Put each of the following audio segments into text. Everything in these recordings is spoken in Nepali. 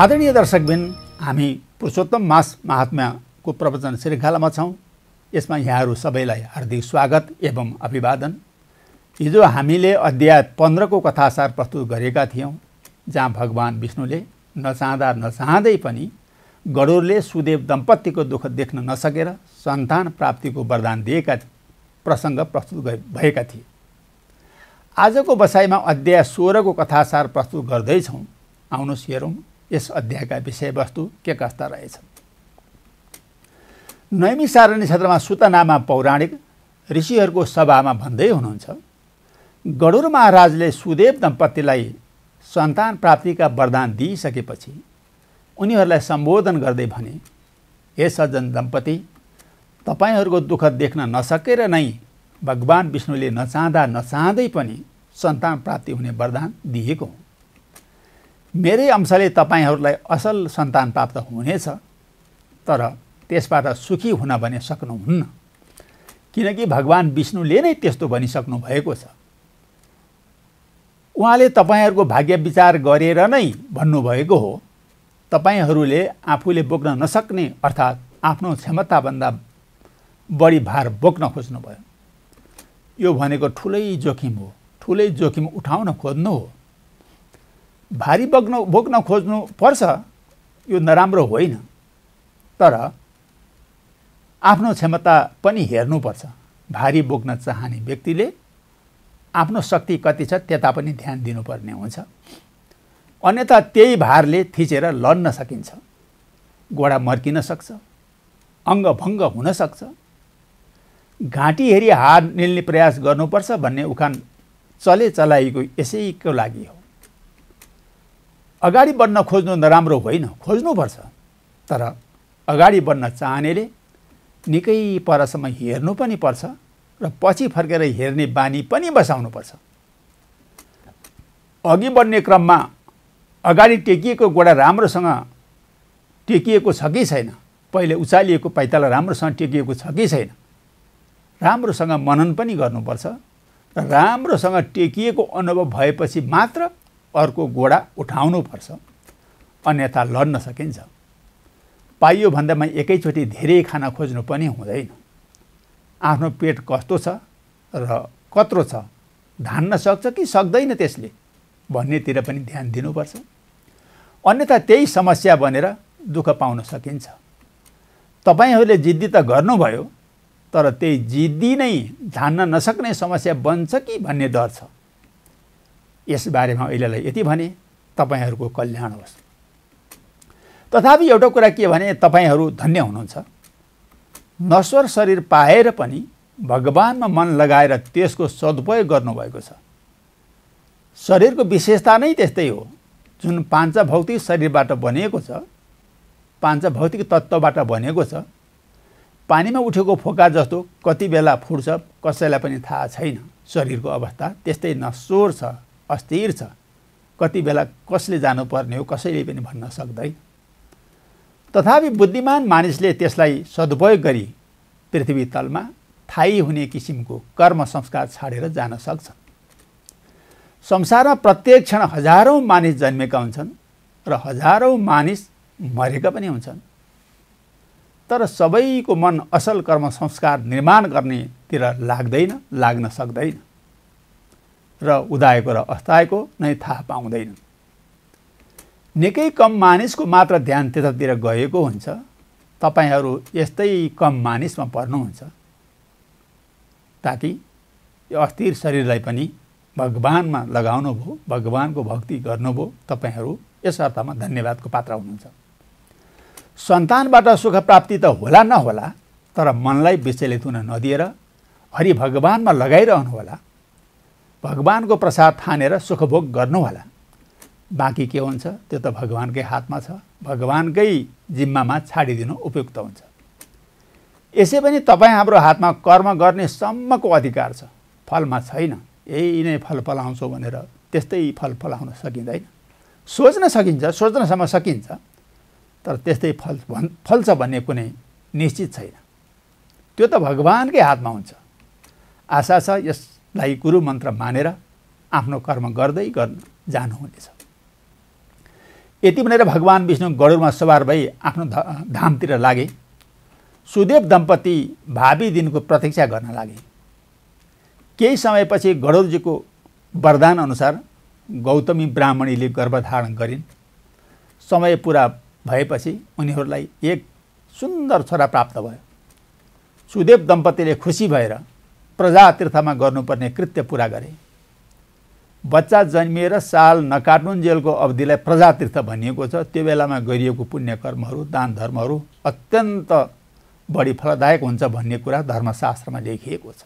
आदरणीय दर्शकबिन हामी पुरुषोत्तम मास महात्माको प्रवचन श्रृङ्खलामा छौँ यसमा यहाँहरू सबैलाई हार्दिक स्वागत एवं अभिवादन हिजो हामीले अध्याय पन्ध्रको कथासार प्रस्तुत गरेका थियौँ जहाँ भगवान् विष्णुले नचाहँदा नचाहँदै पनि गरुडले सुदेव दम्पतिको दुःख देख्न नसकेर सन्तान प्राप्तिको वरदान दिएका प्रसङ्ग प्रस्तुत भएका थिए आजको बसाइमा अध्याय सोह्रको कथासार प्रस्तुत गर्दैछौँ आउनुहोस् हेरौँ यस अध्यायका विषयवस्तु के कस्ता रहेछन् नैमी सारणी क्षेत्रमा सुतनामा पौराणिक ऋषिहरूको सभामा भन्दै हुनुहुन्छ गडुर महाराजले सुदेव दम्पतिलाई सन्तान प्राप्तिका वरदान दिइसकेपछि उनीहरूलाई सम्बोधन गर्दै भने हे सज्जन दम्पति तपाईँहरूको दुःख देख्न नसकेर नै भगवान् विष्णुले नचाहँदा नचाहँदै पनि सन्तान प्राप्ति हुने वरदान दिएको हो मेरै अंशले तपाईँहरूलाई असल सन्तान प्राप्त हुनेछ तर त्यसबाट सुखी हुन भने सक्नुहुन्न किनकि भगवान् विष्णुले नै त्यस्तो भनिसक्नु भएको छ उहाँले तपाईँहरूको भाग्य विचार गरेर नै भन्नुभएको हो तपाईँहरूले आफूले बोक्न नसक्ने अर्थात् आफ्नो क्षमताभन्दा बढी भार बोक्न खोज्नुभयो यो भनेको ठुलै जोखिम हो ठुलै जोखिम उठाउन खोज्नु हो भारी बग्न बोक्न खोज्नु पर्छ यो नराम्रो होइन तर आफ्नो क्षमता पनि हेर्नुपर्छ भारी बोक्न चाहने व्यक्तिले आफ्नो शक्ति कति छ त्यता पनि ध्यान दिनुपर्ने हुन्छ अन्यथा त्यही भारले थिचेर लड्न सकिन्छ गोडा मर्किन सक्छ अङ्गभङ्ग हुनसक्छ घाँटी हेरी हार निल्ने प्रयास गर्नुपर्छ भन्ने उखान चले चलाइएको यसैको लागि हो अगाडि बढ्न खोज्नु नराम्रो होइन खोज्नुपर्छ तर अगाडि बढ्न चाहनेले निकै परसम्म हेर्नु पनि पर्छ र पछि फर्केर हेर्ने बानी पनि बसाउनुपर्छ अघि बढ्ने क्रममा अगाडि टेकिएको गोडा राम्रोसँग टेकिएको छ कि छैन पहिले उचालिएको पाइताला राम्रोसँग टेकिएको छ कि छैन राम्रोसँग मनन पनि गर्नुपर्छ र राम्रोसँग टेकिएको अनुभव भएपछि मात्र अर्को घोडा उठाउनुपर्छ अन्यथा लड्न सकिन्छ पाइयो भन्दामा एकैचोटि धेरै खाना खोज्नु पनि हुँदैन आफ्नो पेट कस्तो छ र कत्रो छ धान्न सक्छ कि सक्दैन त्यसले भन्नेतिर पनि ध्यान दिनुपर्छ अन्यथा त्यही समस्या बनेर दुःख पाउन सकिन्छ तपाईँहरूले जिद्दी त गर्नुभयो तर त्यही जिद्दी नै धान्न नसक्ने समस्या बन्छ कि भन्ने डर छ यसबारेमा अहिलेलाई यति भने तपाईँहरूको कल्याण होस् तथापि एउटा कुरा के भने तपाईँहरू धन्य हुनुहुन्छ नश्वर शरीर पाएर पनि भगवानमा मन लगाएर त्यसको सदुपयोग गर्नुभएको छ शरीरको विशेषता नै त्यस्तै हो जुन पाँच भौतिक शरीरबाट बनिएको छ पाँच भौतिक तत्त्वबाट बनेको छ पानीमा उठेको फोका जस्तो कति बेला फुट्छ कसैलाई पनि थाहा छैन शरीरको अवस्था त्यस्तै नश्वर छ अस्थिर छ कति बेला कसले जानुपर्ने हो कसैले पनि भन्न सक्दैन तथापि बुद्धिमान मानिसले त्यसलाई सदुपयोग गरी पृथ्वी तलमा थायी हुने किसिमको कर्म संस्कार छाडेर जान सक्छ संसारमा प्रत्येक क्षण हजारौँ मानिस जन्मेका हुन्छन् र हजारौँ मानिस मरेका पनि हुन्छन् तर सबैको मन असल कर्म संस्कार निर्माण गर्नेतिर लाग्दैन लाग्न सक्दैन र उदाएको र अस्तायको नै थाहा पाउँदैनन् निकै कम मानिसको मात्र ध्यान त्यतातिर गएको हुन्छ तपाईँहरू यस्तै कम मानिसमा पर्नुहुन्छ ताकि यो अस्थिर शरीरलाई पनि भगवानमा भयो भगवान्को भक्ति गर्नुभयो तपाईँहरू यस अर्थमा धन्यवादको पात्र हुनुहुन्छ सन्तानबाट सुख प्राप्ति त होला नहोला तर मनलाई विचलित हुन नदिएर हरि भगवानमा होला भगवानको प्रसाद ठानेर सुखभोग गर्नुहोला बाँकी के हुन्छ त्यो त भगवान्कै हातमा छ भगवान्कै जिम्मामा छाडिदिनु उपयुक्त हुन्छ यसै पनि तपाईँ हाम्रो हातमा कर्म गर्ने सम्मको अधिकार छ फलमा छैन यही नै फल फलाउँछौ भनेर त्यस्तै फल फलाउन सकिँदैन सोच्न सकिन्छ सोच्नसम्म सकिन्छ तर त्यस्तै फल भन् फल्छ भन्ने कुनै निश्चित छैन त्यो त भगवान्कै हातमा हुन्छ आशा छ यस लाई गुरु मन्त्र मानेर आफ्नो कर्म गर्दै गर्नु जानुहुनेछ यति भनेर भगवान् विष्णु गरुडमा सवार भई आफ्नो धामतिर लागे सुदेव दम्पति भावी दिनको प्रतीक्षा गर्न लागे केही समयपछि गरुडजीको अनुसार गौतमी ब्राह्मणीले गर्भधारण गरिन् समय पुरा भएपछि उनीहरूलाई एक सुन्दर छोरा प्राप्त भयो सुदेव दम्पतिले खुसी भएर प्रजातीर्थमा गर्नुपर्ने कृत्य पुरा गरे बच्चा जन्मिएर साल जेलको अवधिलाई प्रजातीर्थ भनिएको छ त्यो बेलामा गरिएको पुण्य कर्महरू दान धर्महरू अत्यन्त बढी फलदायक हुन्छ भन्ने कुरा धर्मशास्त्रमा लेखिएको छ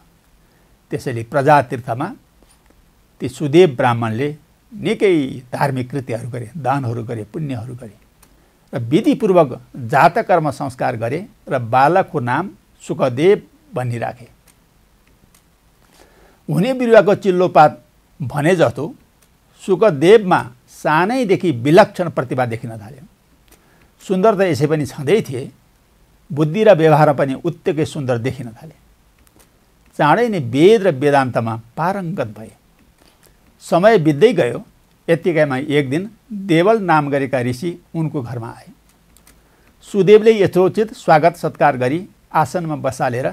त्यसैले प्रजातीर्थमा ती सुदेव ब्राह्मणले निकै धार्मिक कृत्यहरू गरे दानहरू गरे पुण्यहरू गरे र विधिपूर्वक जातकर्म संस्कार गरे र बालकको नाम सुखदेव भनिराखे हुने बिरुवाको चिल्लो पात भने जस्तो सुखदेवमा सानैदेखि विलक्षण प्रतिभा देखिन थाल्यो सुन्दर त यसै पनि छँदै थिए बुद्धि र व्यवहार पनि उत्तिकै सुन्दर देखिन थाले चाँडै नै वेद र वेदान्तमा पारङ्गत भए समय बित्दै गयो यत्तिकैमा एक दिन देवल नाम गरेका ऋषि उनको घरमा आए सुदेवले यथोचित स्वागत सत्कार गरी आसनमा बसालेर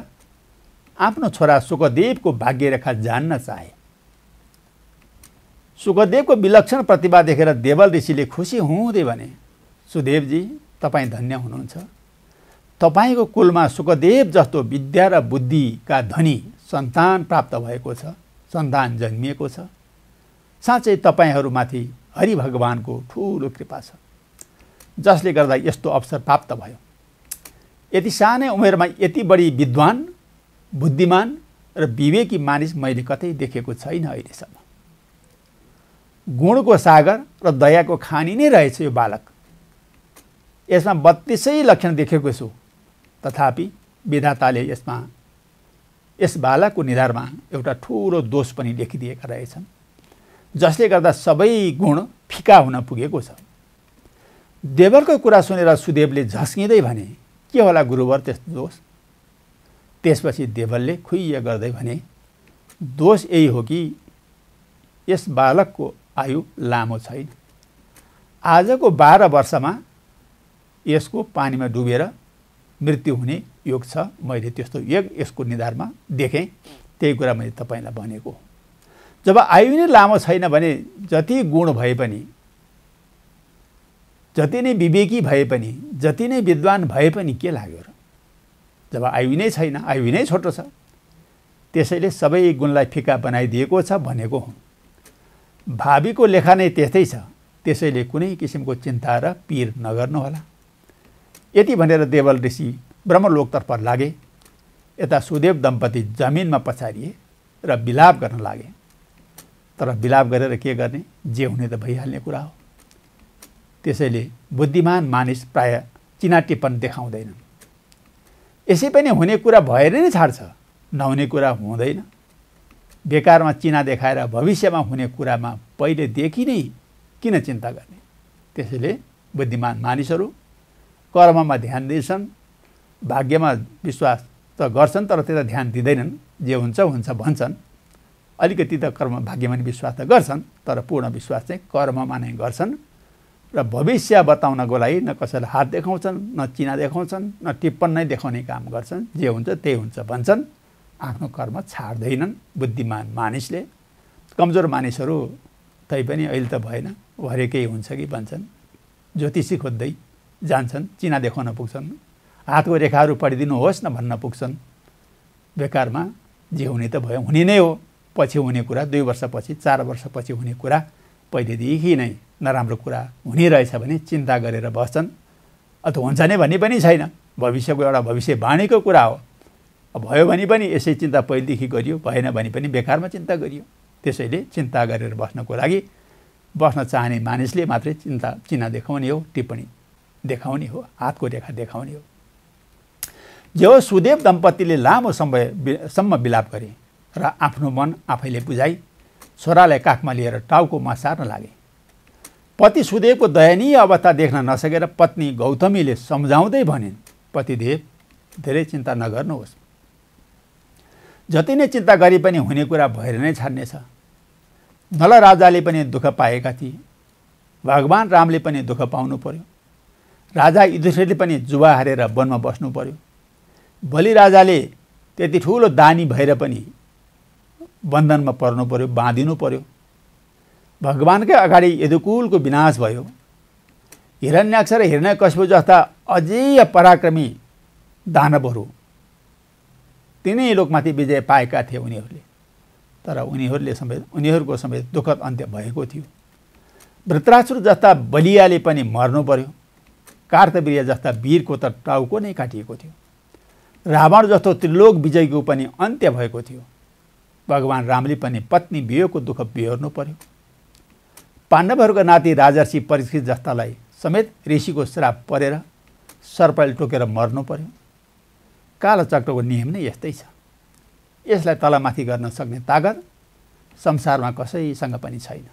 आफ्नो छोरा सुखदेवको भाग्यरेखा जान्न चाहे सुखदेवको विलक्षण प्रतिभा देखेर देवल ऋषिले खुसी हुँदै भने सुदेवजी तपाईँ धन्य हुनुहुन्छ तपाईँको कुलमा सुखदेव जस्तो विद्या र बुद्धिका धनी सन्तान प्राप्त भएको छ सन्तान जन्मिएको छ साँच्चै तपाईँहरूमाथि हरि भगवानको ठुलो कृपा छ जसले गर्दा यस्तो अवसर प्राप्त भयो यति सानै उमेरमा यति बढी विद्वान बुद्धिमान र विवेकी मानिस मैले कतै देखेको छैन अहिलेसम्म गुणको सागर र दयाको खानी नै रहेछ यो बालक यसमा बत्तिसै लक्षण देखेको छु तथापि विधाताले यसमा यस बालकको निधारमा एउटा ठुलो दोष पनि लेखिदिएका रहेछन् जसले गर्दा सबै गुण फिका हुन पुगेको छ देवरको कुरा सुनेर सुदेवले झस्किँदै भने के होला गुरुवर त्यस्तो दोष त्यसपछि देवलले खुइय गर्दै भने दोष यही हो कि यस बालकको आयु लामो छैन आजको बाह्र वर्षमा यसको पानीमा डुबेर मृत्यु हुने योग छ मैले त्यस्तो योग यसको निधारमा देखेँ त्यही कुरा मैले तपाईँलाई भनेको जब आयु नै लामो छैन भने जति गुण भए पनि जति नै विवेकी भए पनि जति नै विद्वान भए पनि के लाग्यो र जब आयु नै छैन आयु नै छोटो छ त्यसैले सबै गुणलाई फिका बनाइदिएको छ भनेको हुन् भावीको लेखा नै त्यस्तै छ त्यसैले कुनै किसिमको चिन्ता र पिर नगर्नुहोला यति भनेर देवल ऋषि ब्रह्मलोकतर्फ लागे यता सुदेव दम्पति जमिनमा पछारिए र विलाप गर्न लागे तर विलाप गरेर के गर्ने जे हुने त भइहाल्ने कुरा हो त्यसैले बुद्धिमान मानिस प्राय चिनाटिपन देखाउँदैनन् यसै पनि हुने कुरा भएर नै छाड्छ नहुने कुरा हुँदैन बेकारमा चिना देखाएर भविष्यमा हुने कुरामा पहिलेदेखि नै किन चिन्ता गर्ने त्यसैले बुद्धिमान मानिसहरू कर्ममा ध्यान दिन्छन् भाग्यमा विश्वास त गर्छन् तर त्यता ध्यान दिँदैनन् जे हुन्छ हुन्छ भन्छन् अलिकति त कर्म भाग्यमा नि विश्वास त गर्छन् तर पूर्ण विश्वास चाहिँ कर्ममा नै गर्छन् र भविष्य बताउनको लागि न कसैलाई हात देखाउँछन् न चिना देखाउँछन् न टिप्पण नै देखाउने काम गर्छन् जे हुन्छ त्यही हुन्छ भन्छन् आफ्नो कर्म छाड्दैनन् बुद्धिमान मानिसले कमजोर मानिसहरू तैपनि अहिले त भएन हरेकै हुन्छ कि भन्छन् ज्योतिषी खोज्दै जान्छन् चिना देखाउन पुग्छन् हातको रेखाहरू पढिदिनुहोस् न भन्न पुग्छन् बेकारमा जे हुने त भयो हुने नै हो पछि हुने कुरा दुई वर्षपछि चार वर्षपछि हुने कुरा पहिलेदेखि नै नराम्रो कुरा हुने रहेछ भने चिन्ता गरेर बस्छन् अथवा हुन्छ नै भन्ने पनि छैन भविष्यको एउटा भविष्यवाणीको कुरा हो भयो भने पनि यसै चिन्ता पहिलेदेखि गरियो भएन भने पनि बेकारमा चिन्ता गरियो त्यसैले चिन्ता गरेर बस्नको लागि बस्न चाहने मानिसले मात्रै चिन्ता चिन्ह देखाउने हो टिप्पणी देखाउने हो हातको रेखा देखाउने हो जो सुदेव दम्पतिले लामो समय सम्म विलाप गरे र आफ्नो मन आफैले बुझाई छोरालाई काखमा लिएर टाउकोमा सार्न लागे पति सुदेवको दयनीय अवस्था देख्न नसकेर पत्नी गौतमीले सम्झाउँदै भनिन् पतिदेव धेरै चिन्ता नगर्नुहोस् जति नै चिन्ता गरे पनि हुने कुरा भएर नै छाड्नेछ नल राजाले पनि दुःख पाएका थिए भगवान् रामले पनि दुःख पाउनु पर्यो राजा युधिष्ठिरले पनि जुवा हारेर वनमा बस्नु पर्यो बलि राजाले त्यति ठुलो दानी भएर पनि बन्धनमा पर्नु पर्यो बाँधिनु पर्यो भगवान्कै अगाडि यदुकुलको विनाश भयो हिरण्याक्ष र हिरण्यकश्यप जस्ता अझै पराक्रमी दानवहरू तिनै लोकमाथि विजय पाएका थिए उनीहरूले तर उनीहरूले समेत उनीहरूको समेत दुःखद अन्त्य भएको थियो वृत्रासुर जस्ता बलियाले पनि मर्नु पर्यो कार्तवीर्य जस्ता वीरको त टाउको नै काटिएको थियो रावण जस्तो त्रिलोक विजयको पनि अन्त्य भएको थियो भगवान् रामले पनि पत्नी बियोको दुःख बिहोर्नु पर्यो पाण्डवहरूको नाति राजर्षि परिस्थित जस्तालाई समेत ऋषिको श्राप परेर सर्पले टोकेर मर्नु पर्यो कालो चक्रको नियम नै यस्तै छ यसलाई तलमाथि गर्न सक्ने तागत संसारमा कसैसँग पनि छैन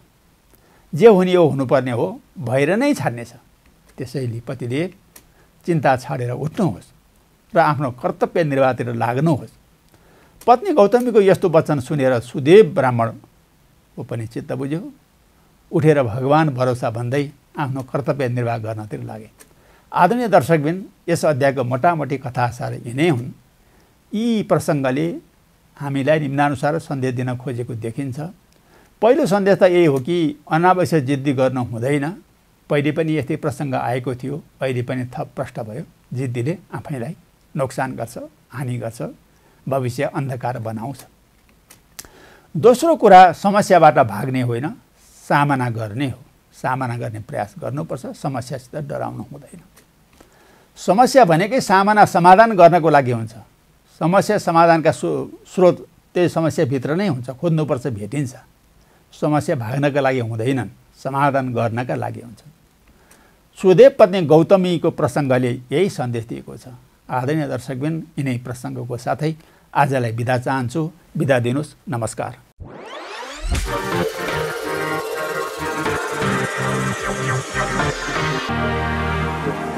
जे हुने हो हुनुपर्ने हो भएर नै छाड्नेछ त्यसैले पतिले चिन्ता छाडेर उठ्नुहोस् र आफ्नो कर्तव्य निर्वाहतिर लाग्नुहोस् पत्नी गौतमीको यस्तो वचन सुनेर सुदेव ब्राह्मणको पनि चित्त बुझ्यो उठेर भगवान् भरोसा भन्दै आफ्नो कर्तव्य निर्वाह गर्नतिर लागे आदरणीय दर्शकबिन यस अध्यायको मोटामोटी कथासार यिनै हुन् यी प्रसङ्गले हामीलाई निम्नानुसार सन्देश दिन खोजेको देखिन्छ पहिलो सन्देश त यही हो कि अनावश्यक जिद्दी गर्न हुँदैन पहिले पनि यस्तै प्रसङ्ग आएको थियो अहिले पनि थप प्रष्ट भयो जिद्दीले आफैलाई नोक्सान गर्छ हानि गर्छ भविष्य अन्धकार बनाउँछ दोस्रो कुरा समस्याबाट भाग्ने होइन सामना गर्ने हो सामना गर्ने प्रयास गर्नुपर्छ समस्यासित डराउनु हुँदैन समस्या भनेकै सामना समाधान गर्नको लागि हुन्छ समस्या समाधानका स्रो स्रोत त्यही समस्याभित्र नै हुन्छ खोज्नुपर्छ भेटिन्छ समस्या भाग्नका लागि हुँदैनन् समाधान गर्नका लागि हुन्छ सुदेव पत्नी गौतमीको प्रसङ्गले यही सन्देश दिएको छ आदरणीय दर्शकबिन यिनै प्रसङ्गको साथै आजलाई बिदा चाहन्छु बिदा दिनुहोस् नमस्कार Thank you.